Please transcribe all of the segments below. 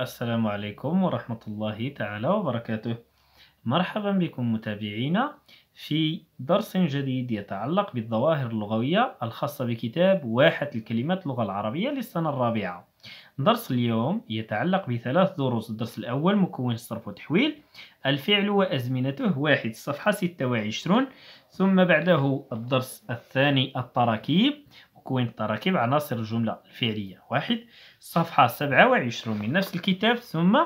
السلام عليكم ورحمة الله تعالى وبركاته مرحبا بكم متابعينا في درس جديد يتعلق بالظواهر اللغوية الخاصة بكتاب واحة الكلمات اللغة العربية للسنة الرابعة درس اليوم يتعلق بثلاث دروس الدرس الأول مكون الصرف وتحويل الفعل وأزمنته واحد صفحة 26 ثم بعده الدرس الثاني التراكيب تكوين تراكيب عناصر الجملة الفعلية واحد صفحة 27 من نفس الكتاب ثم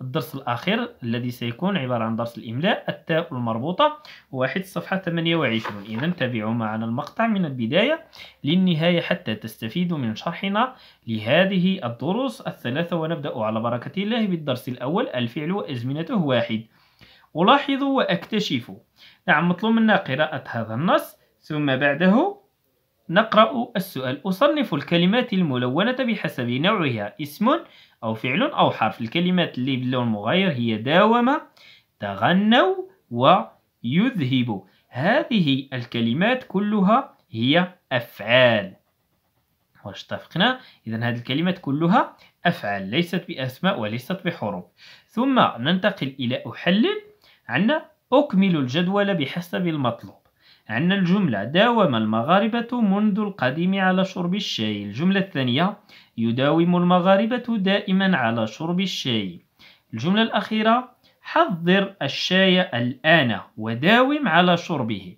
الدرس الأخير الذي سيكون عبارة عن درس الإملاء التاء المربوطة واحد صفحة 28 إذا تابعوا معنا المقطع من البداية للنهاية حتى تستفيدوا من شرحنا لهذه الدروس الثلاثة ونبدأ على بركة الله بالدرس الأول الفعل وأزمنته واحد ألاحظوا وأكتشفوا نعم مطلوب منا قراءة هذا النص ثم بعده نقرأ السؤال أصنف الكلمات الملونة بحسب نوعها اسم أو فعل أو حرف الكلمات اللي باللون مغاير هي داوم تغنوا ويذهب هذه الكلمات كلها هي أفعال واش اتفقنا إذا هذه الكلمات كلها أفعال ليست بأسماء وليست بحروف ثم ننتقل إلى أحلل عندنا أكمل الجدول بحسب المطلوب عندنا الجملة داوم المغاربة منذ القديم على شرب الشاي الجملة الثانية يداوم المغاربة دائما على شرب الشاي الجملة الأخيرة حضر الشاي الآن وداوم على شربه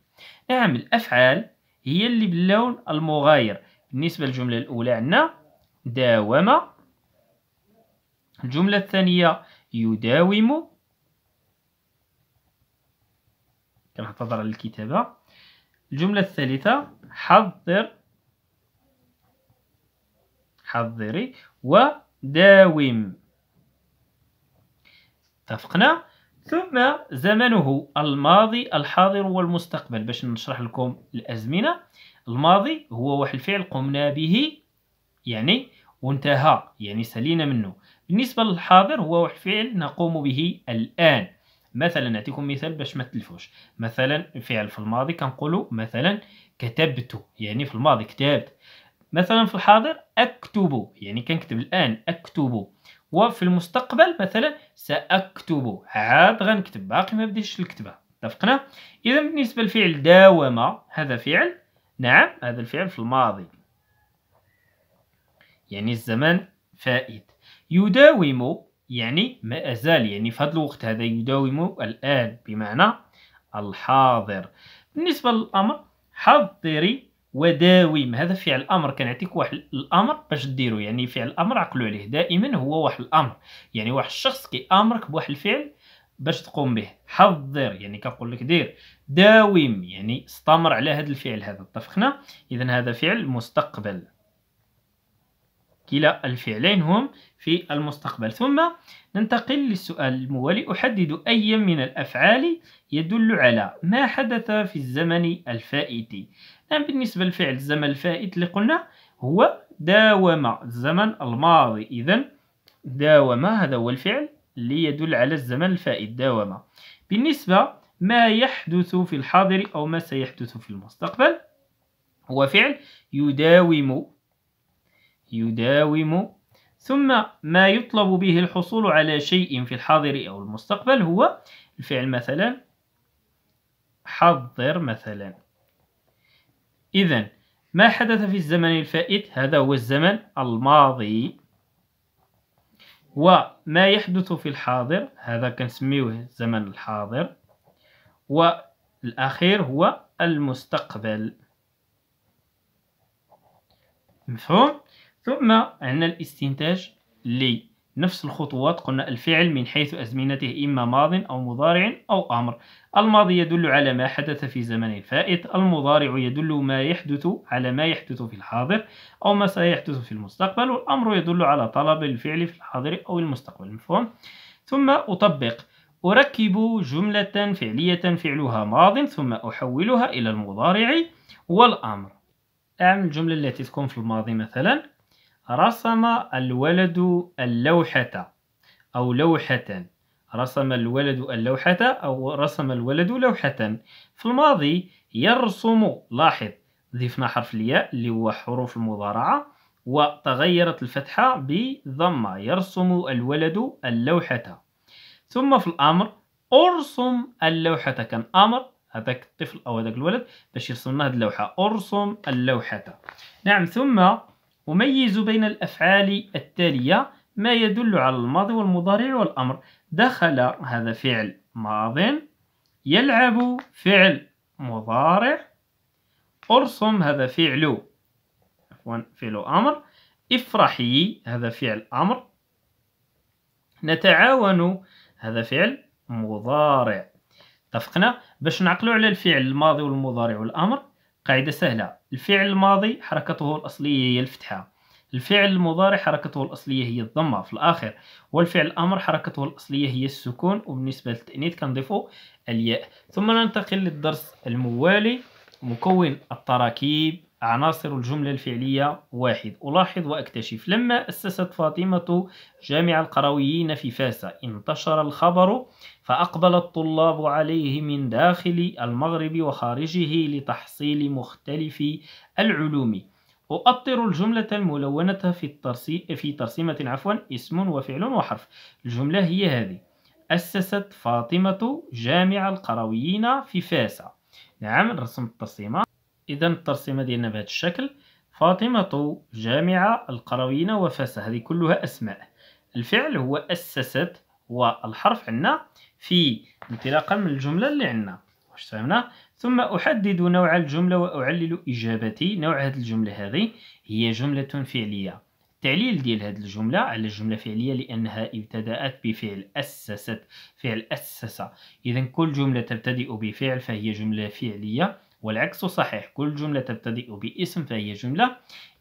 نعم الأفعال هي اللي باللون المغاير بالنسبة للجملة الأولى عندنا داوم الجملة الثانية يداوم كنحتضر على الكتابة الجملة الثالثة حضر حضري وداوم اتفقنا ثم زمنه الماضي الحاضر والمستقبل باش نشرح لكم الأزمنة الماضي هو واحد الفعل قمنا به يعني وانتهى يعني سلينا منه بالنسبة للحاضر هو واحد الفعل نقوم به الآن مثلا نعطيكم مثال باش ما تلفوش مثلا فعل في الماضي كنقولوا مثلا كتبت يعني في الماضي كتبت مثلا في الحاضر اكتب يعني كنكتب الان اكتب وفي المستقبل مثلا ساكتب عاد غنكتب باقي ما بديتش الكتابه اتفقنا اذا بالنسبه لفعل داوم هذا فعل نعم هذا الفعل في الماضي يعني الزمان فائد يداوم يعني ما أزال يعني في هذا الوقت هذا يداوم الآن بمعنى الحاضر بالنسبة للأمر حضري وداوم هذا فعل الامر كنعطيك واحد الامر باش ديرو يعني فعل الامر عقلوا عليه دائما هو واحد الامر يعني واحد الشخص كيامرك بواحد الفعل باش تقوم به حضر يعني كنقول لك دير داوم يعني استمر على هذا الفعل هذا اتفقنا اذا هذا فعل مستقبل كلا الفعلين هم في المستقبل ثم ننتقل للسؤال الموالي أحدد أي من الأفعال يدل على ما حدث في الزمن الفائت الآن بالنسبة لفعل الزمن الفائت اللي قلنا هو داوم الزمن الماضي إذا داوم هذا هو الفعل اللي يدل على الزمن الفائت داوم بالنسبة ما يحدث في الحاضر أو ما سيحدث في المستقبل هو فعل يداوم يداوم ثم ما يطلب به الحصول على شيء في الحاضر أو المستقبل هو الفعل مثلا حضر مثلا إذا ما حدث في الزمن الفائت هذا هو الزمن الماضي وما يحدث في الحاضر هذا كنسميوه الزمن الحاضر والأخير هو المستقبل مفهوم؟ ثم عندنا الاستنتاج لي نفس الخطوات قلنا الفعل من حيث أزمنته إما ماض أو مضارع أو أمر الماضي يدل على ما حدث في زمن فائت المضارع يدل ما يحدث على ما يحدث في الحاضر أو ما سيحدث في المستقبل والأمر يدل على طلب الفعل في الحاضر أو المستقبل مفهوم ثم أطبق أركب جملة فعلية فعلها ماض ثم أحولها إلى المضارع والأمر أعمل الجملة التي تكون في الماضي مثلا رسم الولد اللوحة أو لوحة رسم الولد اللوحة أو رسم الولد لوحة في الماضي يرسم لاحظ ضفنا حرف الياء اللي هو حروف المضارعة وتغيرت الفتحة بضمة يرسم الولد اللوحة ثم في الأمر أرسم اللوحة كان أمر هذاك الطفل أو هذاك الولد باش يرسم لنا هذه اللوحة أرسم اللوحة نعم ثم أميز بين الأفعال التالية ما يدل على الماضي والمضارع والأمر دخل هذا فعل ماض يلعب فعل مضارع أرسم هذا فعل عفوا فعل أمر افرحي هذا فعل أمر نتعاون هذا فعل مضارع اتفقنا باش نعقلوا على الفعل الماضي والمضارع والأمر قاعدة سهلة الفعل الماضي حركته الأصلية هي الفتحة الفعل المضارع حركته الأصلية هي الضمة في الآخر والفعل الأمر حركته الأصلية هي السكون وبالنسبة للتأنيث كنضيفو الياء ثم ننتقل للدرس الموالي مكون التراكيب عناصر الجملة الفعلية واحد ألاحظ وأكتشف لما أسست فاطمة جامع القرويين في فاس انتشر الخبر فأقبل الطلاب عليه من داخل المغرب وخارجه لتحصيل مختلف العلوم أؤطر الجملة الملونة في, الترسي... في ترسيمة عفوا اسم وفعل وحرف الجملة هي هذه أسست فاطمة جامع القرويين في فاس نعم رسم الترسيمة إذا الترسيمة ديالنا بهذا الشكل فاطمة جامعة القرويين وفاس هذه كلها أسماء الفعل هو أسست والحرف عندنا في انطلاقا من الجملة اللي عندنا واش فهمنا ثم أحدد نوع الجملة وأعلل إجابتي نوع هذه الجملة هذه هي جملة فعلية التعليل ديال هذه الجملة على جملة فعلية لأنها ابتدأت بفعل أسست فعل أسس إذا كل جملة تبتدئ بفعل فهي جملة فعلية والعكس صحيح كل جملة تبتدئ باسم فهي جملة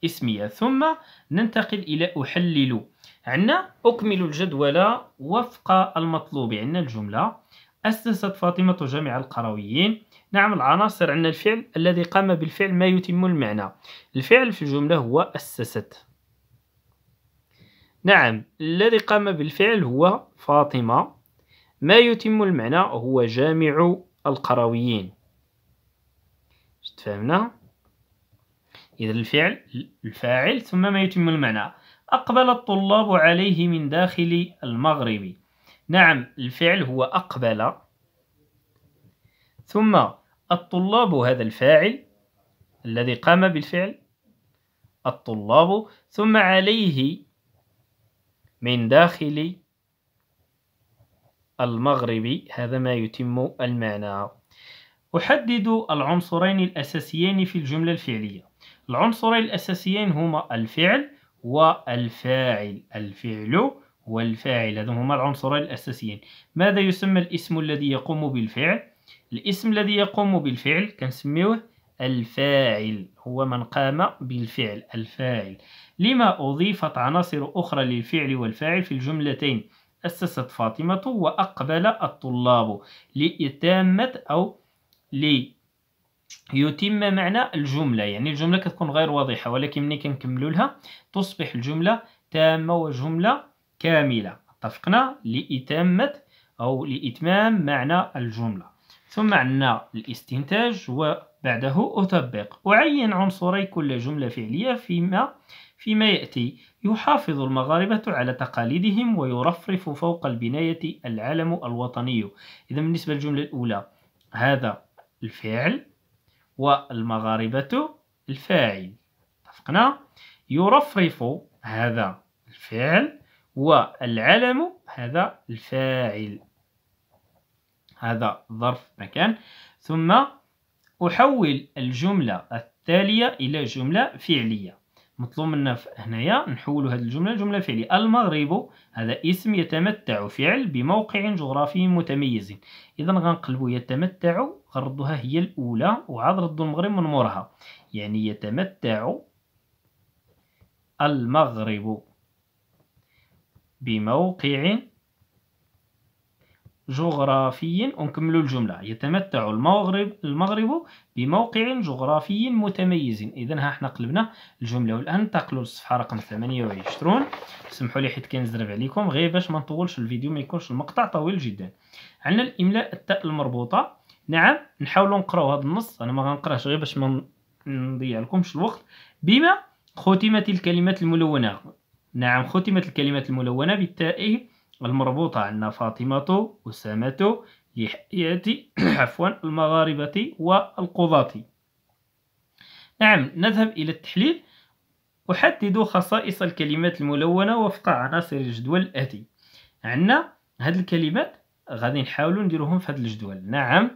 اسمية ثم ننتقل إلى أحلل عندنا أكمل الجدول وفق المطلوب عندنا الجملة أسست فاطمة جامع القرويين نعم العناصر عندنا الفعل الذي قام بالفعل ما يتم المعنى الفعل في الجملة هو أسست نعم الذي قام بالفعل هو فاطمة ما يتم المعنى هو جامع القرويين تفهمنا إذا الفعل الفاعل ثم ما يتم المعنى أقبل الطلاب عليه من داخل المغرب نعم الفعل هو أقبل ثم الطلاب هذا الفاعل الذي قام بالفعل الطلاب ثم عليه من داخل المغرب هذا ما يتم المعنى أحدد العنصرين الأساسيين في الجملة الفعلية العنصرين الأساسيين هما الفعل والفاعل الفعل والفاعل هذا هما العنصرين الأساسيين ماذا يسمى الاسم الذي يقوم بالفعل الاسم الذي يقوم بالفعل كنسميوه الفاعل هو من قام بالفعل الفاعل لما أضيفت عناصر أخرى للفعل والفاعل في الجملتين أسست فاطمة وأقبل الطلاب لإتامة أو ليتم معنى الجملة يعني الجملة كتكون غير واضحة ولكن ملي كنكملو لها تصبح الجملة تامة وجملة كاملة اتفقنا لإتامة أو لإتمام معنى الجملة ثم عندنا الاستنتاج وبعده أطبق أعين عنصري كل جملة فعلية فيما فيما يأتي يحافظ المغاربة على تقاليدهم ويرفرف فوق البناية العلم الوطني إذا بالنسبة للجملة الأولى هذا الفعل والمغاربة الفاعل اتفقنا يرفرف هذا الفعل والعلم هذا الفاعل هذا ظرف مكان ثم أحول الجملة التالية إلى جملة فعلية مطلوب منا هنايا نحولوا هذه الجمله لجمله فعليه المغرب هذا اسم يتمتع فعل بموقع جغرافي متميز اذا غنقلبوا يتمتع غنردوها هي الاولى وعاد ردوا المغرب من مورها يعني يتمتع المغرب بموقع جغرافي ونكملوا الجملة يتمتع المغرب المغرب بموقع جغرافي متميز إذا ها حنا قلبنا الجملة والآن انتقلوا للصفحة رقم 28 سمحوا لي حيت كنزرب عليكم غير باش ما نطولش الفيديو ما يكونش المقطع طويل جدا عندنا الإملاء التاء المربوطة نعم نحاولوا نقراو هذا النص أنا ما غنقراهش غير باش ما نضيع لكمش الوقت بما ختمت الكلمات الملونة نعم ختمت الكلمات الملونة بالتاء المربوطة عندنا فاطمة أسامة يحيى عفوا المغاربة والقضاة نعم نذهب إلى التحليل أحدد خصائص الكلمات الملونة وفق عناصر الجدول الآتي عندنا هاد الكلمات غادي نحاولوا نديروهم في هاد الجدول نعم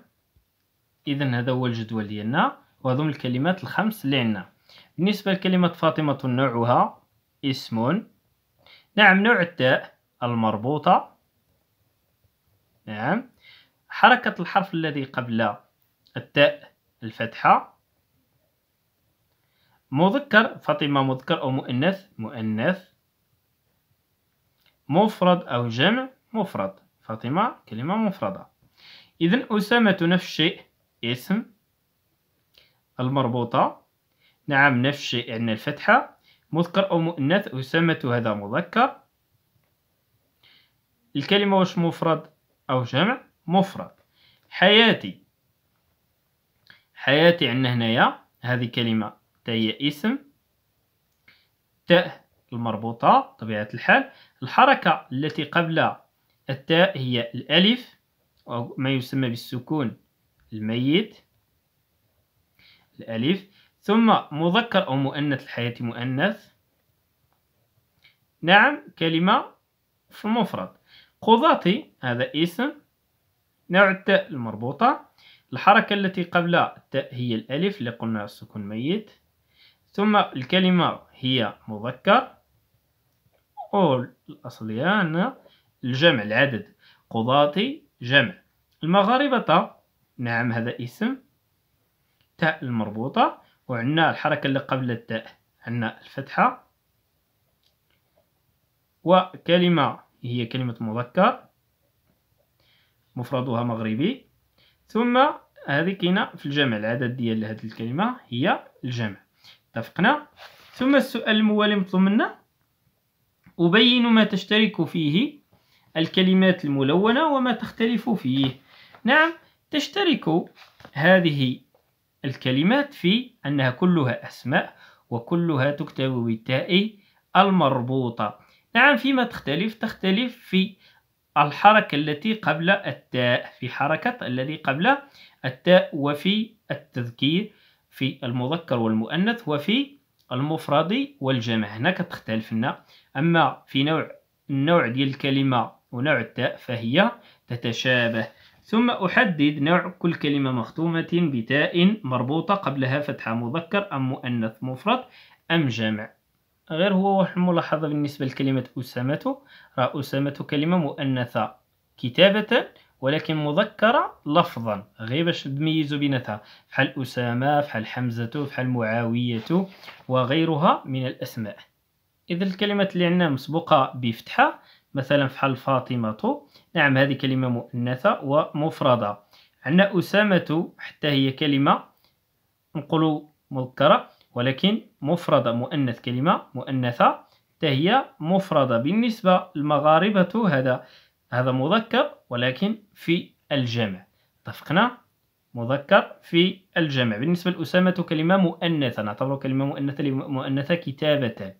إذا هذا هو الجدول ديالنا وهذوم الكلمات الخمس اللي عندنا بالنسبة لكلمة فاطمة نوعها اسم نعم نوع التاء المربوطة نعم حركة الحرف الذي قبل التاء الفتحة مذكر فاطمة مذكر أو مؤنث مؤنث مفرد أو جمع مفرد فاطمة كلمة مفردة إذن أسامة نفس الشيء اسم المربوطة نعم نفس الشيء عندنا يعني الفتحة مذكر أو مؤنث أسامة هذا مذكر الكلمة واش مفرد أو جمع مفرد حياتي حياتي عندنا هنايا هذه كلمة تا هي اسم تاء المربوطة طبيعة الحال الحركة التي قبل التاء هي الألف أو ما يسمى بالسكون الميت الألف ثم مذكر أو مؤنث الحياة مؤنث نعم كلمة في المفرد قضاتي هذا اسم نوع التاء المربوطة الحركة التي قبل التاء هي الألف اللي قلنا السكون ميت ثم الكلمة هي مذكر أو الأصلية أن الجمع العدد قضاتي جمع المغاربة نعم هذا اسم تاء المربوطة وعندنا الحركة اللي قبل التاء عندنا الفتحة وكلمة هي كلمة مذكر مفردها مغربي ثم هذه كاينه في الجمع العدد ديال هذه الكلمه هي الجمع اتفقنا ثم السؤال الموالي مطلوب منا أبين ما تشترك فيه الكلمات الملونة وما تختلف فيه نعم تشترك هذه الكلمات في أنها كلها أسماء وكلها تكتب بالتاء المربوطة نعم فيما تختلف تختلف في الحركة التي قبل التاء في حركة الذي قبل التاء وفي التذكير في المذكر والمؤنث وفي المفرد والجمع هنا كتختلف لنا أما في نوع النوع ديال الكلمة ونوع التاء فهي تتشابه ثم أحدد نوع كل كلمة مختومة بتاء مربوطة قبلها فتحة مذكر أم مؤنث مفرد أم جمع غير هو واحد الملاحظة بالنسبة لكلمة أسامة راه أسامة كلمة مؤنثة كتابة ولكن مذكرة لفظا غير باش تميزوا بيناتها بحال أسامة بحال حمزة بحال معاوية وغيرها من الأسماء إذا الكلمات اللي عندنا مسبوقة بفتحة مثلا بحال فاطمة نعم هذه كلمة مؤنثة ومفردة عندنا أسامة حتى هي كلمة نقولوا مذكرة ولكن مفردة مؤنث كلمة مؤنثة تهي مفردة بالنسبة للمغاربة هذا هذا مذكر ولكن في الجمع اتفقنا مذكر في الجمع بالنسبة لأسامة كلمة مؤنثة نعتبر كلمة مؤنثة مؤنثة كتابة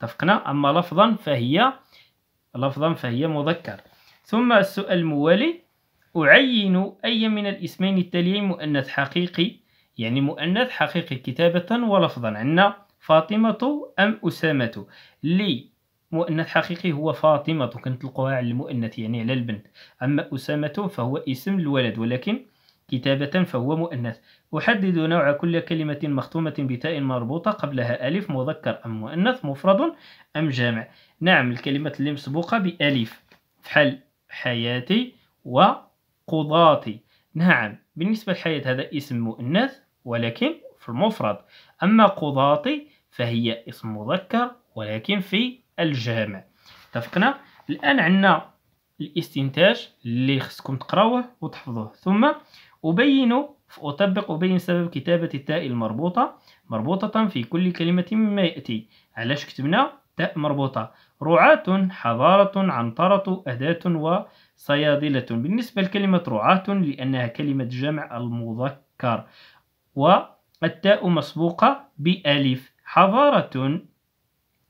اتفقنا أما لفظا فهي لفظا فهي مذكر ثم السؤال الموالي أعين أي من الاسمين التاليين مؤنث حقيقي يعني مؤنث حقيقي كتابة ولفظا عندنا فاطمة أم أسامة لي مؤنث حقيقي هو فاطمة كنطلقوها على المؤنث يعني على البنت أما أسامة فهو اسم الولد ولكن كتابة فهو مؤنث أحدد نوع كل كلمة مختومة بتاء مربوطة قبلها ألف مذكر أم مؤنث مفرد أم جامع نعم الكلمات اللي مسبوقة بألف بحال حياتي وقضاتي نعم بالنسبة لحياة هذا اسم مؤنث ولكن في المفرد أما قضاطي فهي اسم مذكر ولكن في الجامع اتفقنا الآن عندنا الاستنتاج اللي خصكم تقراوه وتحفظوه ثم أبين أطبق أبين سبب كتابة التاء المربوطة مربوطة في كل كلمة مما يأتي علاش كتبنا تاء مربوطة رعاة حضارة عنطرة أداة وصيادلة بالنسبة لكلمة رعاة لأنها كلمة جمع المذكر والتاء مسبوقة بألف حضارة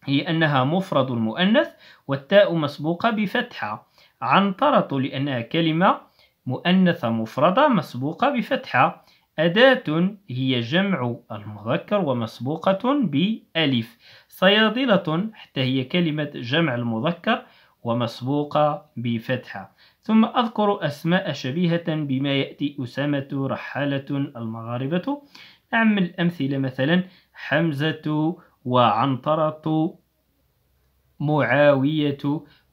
هي أنها مفرد المؤنث والتاء مسبوقة بفتحة عنطرة لأنها كلمة مؤنثة مفردة مسبوقة بفتحة أداة هي جمع المذكر ومسبوقة بألف صيادلة حتى هي كلمة جمع المذكر ومسبوقة بفتحة ثم أذكر أسماء شبيهة بما يأتي أسامة رحالة المغاربة أعمل أمثلة مثلا حمزة وعنطرة معاوية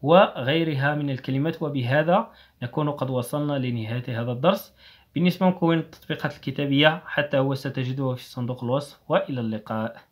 وغيرها من الكلمات وبهذا نكون قد وصلنا لنهاية هذا الدرس بالنسبة لمكون التطبيقات الكتابية حتى هو ستجده في صندوق الوصف وإلى اللقاء